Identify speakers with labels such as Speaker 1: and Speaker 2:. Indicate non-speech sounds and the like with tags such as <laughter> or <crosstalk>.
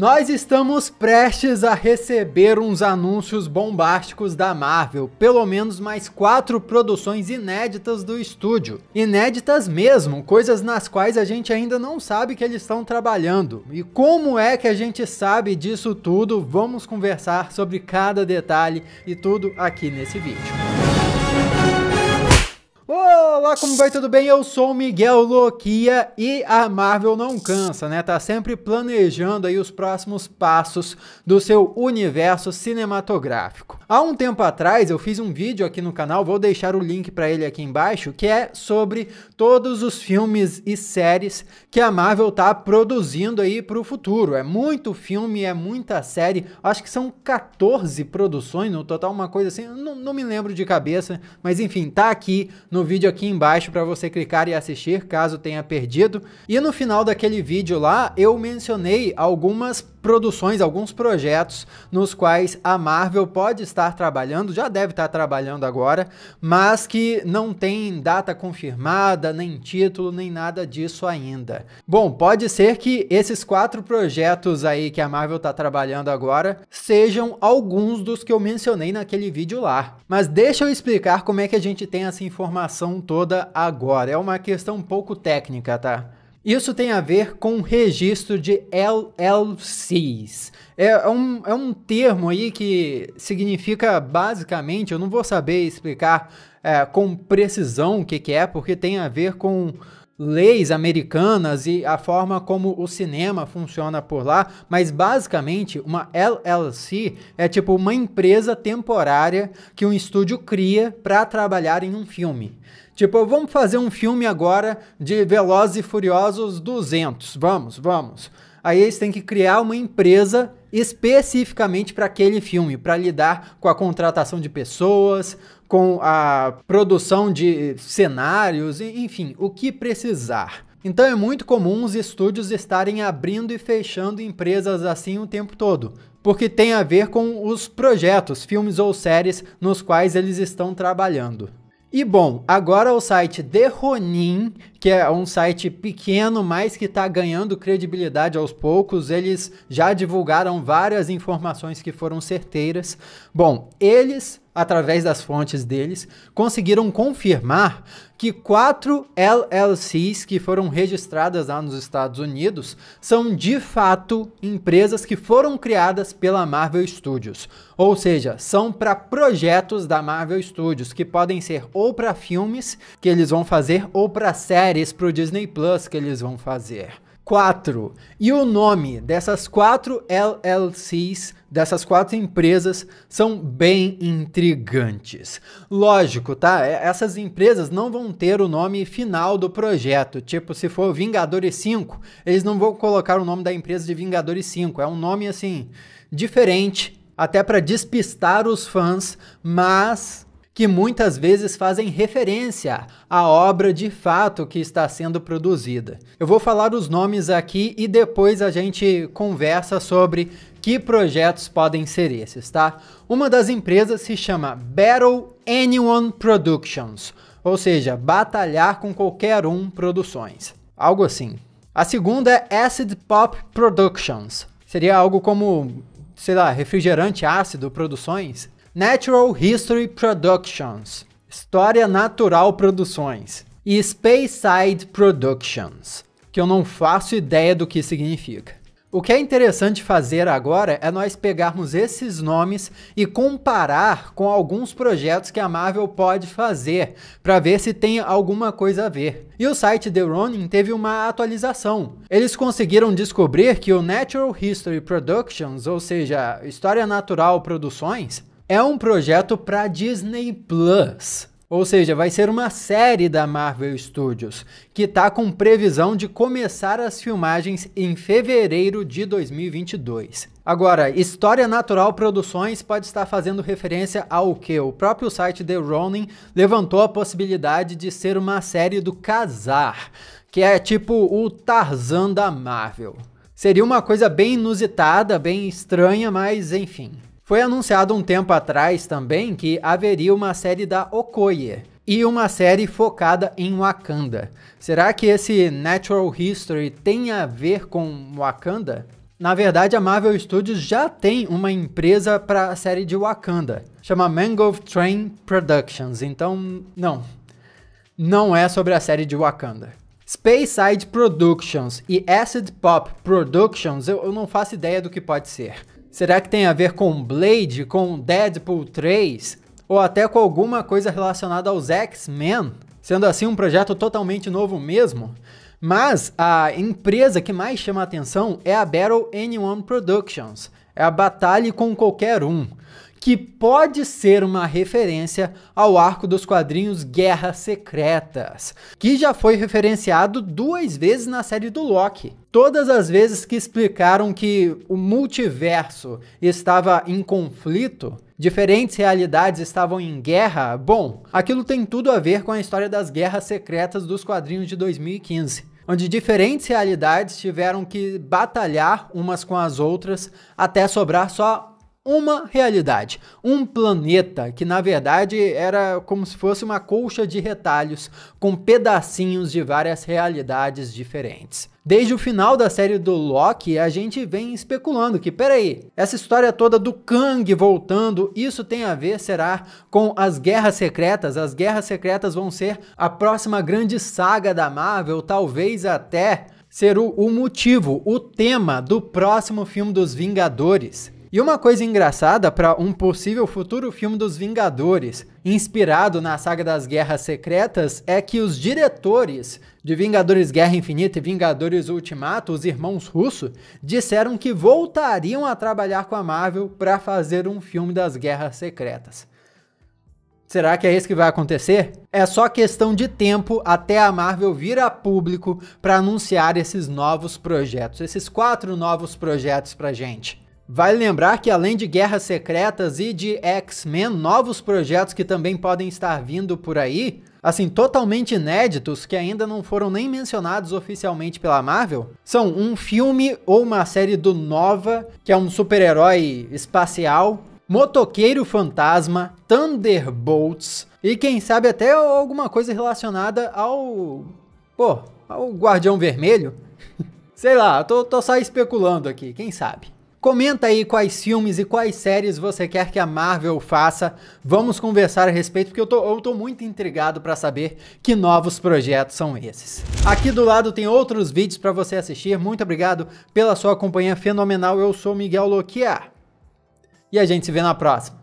Speaker 1: Nós estamos prestes a receber uns anúncios bombásticos da Marvel, pelo menos mais quatro produções inéditas do estúdio. Inéditas mesmo, coisas nas quais a gente ainda não sabe que eles estão trabalhando. E como é que a gente sabe disso tudo? Vamos conversar sobre cada detalhe e tudo aqui nesse vídeo. Olá, como vai? Tudo bem? Eu sou o Miguel Loquia e a Marvel não cansa, né? Tá sempre planejando aí os próximos passos do seu universo cinematográfico. Há um tempo atrás eu fiz um vídeo aqui no canal, vou deixar o link para ele aqui embaixo, que é sobre todos os filmes e séries que a Marvel tá produzindo aí pro futuro. É muito filme, é muita série. Acho que são 14 produções no total, uma coisa assim, não, não me lembro de cabeça, mas enfim, tá aqui no vídeo aqui embaixo para você clicar e assistir caso tenha perdido. E no final daquele vídeo lá, eu mencionei algumas produções, alguns projetos nos quais a Marvel pode estar trabalhando, já deve estar trabalhando agora, mas que não tem data confirmada, nem título, nem nada disso ainda. Bom, pode ser que esses quatro projetos aí que a Marvel está trabalhando agora sejam alguns dos que eu mencionei naquele vídeo lá. Mas deixa eu explicar como é que a gente tem essa informação toda agora. É uma questão um pouco técnica, tá? Isso tem a ver com o registro de LLCs. É, é um, é um termo aí que significa basicamente, eu não vou saber explicar é, com precisão o que, que é, porque tem a ver com leis americanas e a forma como o cinema funciona por lá, mas basicamente uma LLC é tipo uma empresa temporária que um estúdio cria para trabalhar em um filme. Tipo, vamos fazer um filme agora de Velozes e Furiosos 200. Vamos, vamos. Aí eles têm que criar uma empresa especificamente para aquele filme, para lidar com a contratação de pessoas, com a produção de cenários, enfim, o que precisar. Então é muito comum os estúdios estarem abrindo e fechando empresas assim o tempo todo, porque tem a ver com os projetos, filmes ou séries nos quais eles estão trabalhando. E bom, agora o site The Ronin, que é um site pequeno, mas que está ganhando credibilidade aos poucos, eles já divulgaram várias informações que foram certeiras. Bom, eles através das fontes deles, conseguiram confirmar que quatro LLCs que foram registradas lá nos Estados Unidos são de fato empresas que foram criadas pela Marvel Studios. Ou seja, são para projetos da Marvel Studios, que podem ser ou para filmes que eles vão fazer ou para séries para o Disney Plus que eles vão fazer quatro. E o nome dessas quatro LLCs, dessas quatro empresas, são bem intrigantes. Lógico, tá? É, essas empresas não vão ter o nome final do projeto. Tipo, se for Vingadores 5, eles não vão colocar o nome da empresa de Vingadores 5. É um nome assim, diferente, até para despistar os fãs, mas que muitas vezes fazem referência à obra de fato que está sendo produzida. Eu vou falar os nomes aqui e depois a gente conversa sobre que projetos podem ser esses, tá? Uma das empresas se chama Battle Anyone Productions, ou seja, Batalhar com Qualquer Um Produções. Algo assim. A segunda é Acid Pop Productions. Seria algo como, sei lá, refrigerante ácido produções. Natural History Productions, História Natural Produções, e Side Productions, que eu não faço ideia do que significa. O que é interessante fazer agora é nós pegarmos esses nomes e comparar com alguns projetos que a Marvel pode fazer, para ver se tem alguma coisa a ver. E o site The Ronin teve uma atualização. Eles conseguiram descobrir que o Natural History Productions, ou seja, História Natural Produções, é um projeto para Disney Plus. Ou seja, vai ser uma série da Marvel Studios, que está com previsão de começar as filmagens em fevereiro de 2022. Agora, História Natural Produções pode estar fazendo referência ao que o próprio site The Ronin levantou a possibilidade de ser uma série do Kazar, que é tipo o Tarzan da Marvel. Seria uma coisa bem inusitada, bem estranha, mas enfim. Foi anunciado um tempo atrás também que haveria uma série da Okoye e uma série focada em Wakanda. Será que esse Natural History tem a ver com Wakanda? Na verdade, a Marvel Studios já tem uma empresa para a série de Wakanda. Chama Mangrove Train Productions. Então, não. Não é sobre a série de Wakanda. Side Productions e Acid Pop Productions, eu, eu não faço ideia do que pode ser. Será que tem a ver com Blade, com Deadpool 3? Ou até com alguma coisa relacionada aos X-Men? Sendo assim, um projeto totalmente novo mesmo? Mas a empresa que mais chama atenção é a Battle Anyone Productions. É a batalha com qualquer um que pode ser uma referência ao arco dos quadrinhos Guerras Secretas, que já foi referenciado duas vezes na série do Loki. Todas as vezes que explicaram que o multiverso estava em conflito, diferentes realidades estavam em guerra, bom, aquilo tem tudo a ver com a história das guerras secretas dos quadrinhos de 2015, onde diferentes realidades tiveram que batalhar umas com as outras até sobrar só uma realidade, um planeta que na verdade era como se fosse uma colcha de retalhos com pedacinhos de várias realidades diferentes. Desde o final da série do Loki, a gente vem especulando que, peraí, essa história toda do Kang voltando, isso tem a ver, será, com as Guerras Secretas? As Guerras Secretas vão ser a próxima grande saga da Marvel, talvez até ser o, o motivo, o tema do próximo filme dos Vingadores. E uma coisa engraçada para um possível futuro filme dos Vingadores, inspirado na saga das Guerras Secretas, é que os diretores de Vingadores Guerra Infinita e Vingadores Ultimato, os irmãos Russo, disseram que voltariam a trabalhar com a Marvel para fazer um filme das Guerras Secretas. Será que é isso que vai acontecer? É só questão de tempo até a Marvel vir a público para anunciar esses novos projetos, esses quatro novos projetos para gente. Vale lembrar que além de Guerras Secretas e de X-Men, novos projetos que também podem estar vindo por aí, assim, totalmente inéditos, que ainda não foram nem mencionados oficialmente pela Marvel, são um filme ou uma série do Nova, que é um super-herói espacial, Motoqueiro Fantasma, Thunderbolts e quem sabe até alguma coisa relacionada ao. pô, ao Guardião Vermelho. <laughs> Sei lá, tô, tô só especulando aqui, quem sabe. Comenta aí quais filmes e quais séries você quer que a Marvel faça. Vamos conversar a respeito, porque eu tô, eu tô muito intrigado para saber que novos projetos são esses. Aqui do lado tem outros vídeos para você assistir. Muito obrigado pela sua companhia fenomenal. Eu sou Miguel Loquiar. E a gente se vê na próxima.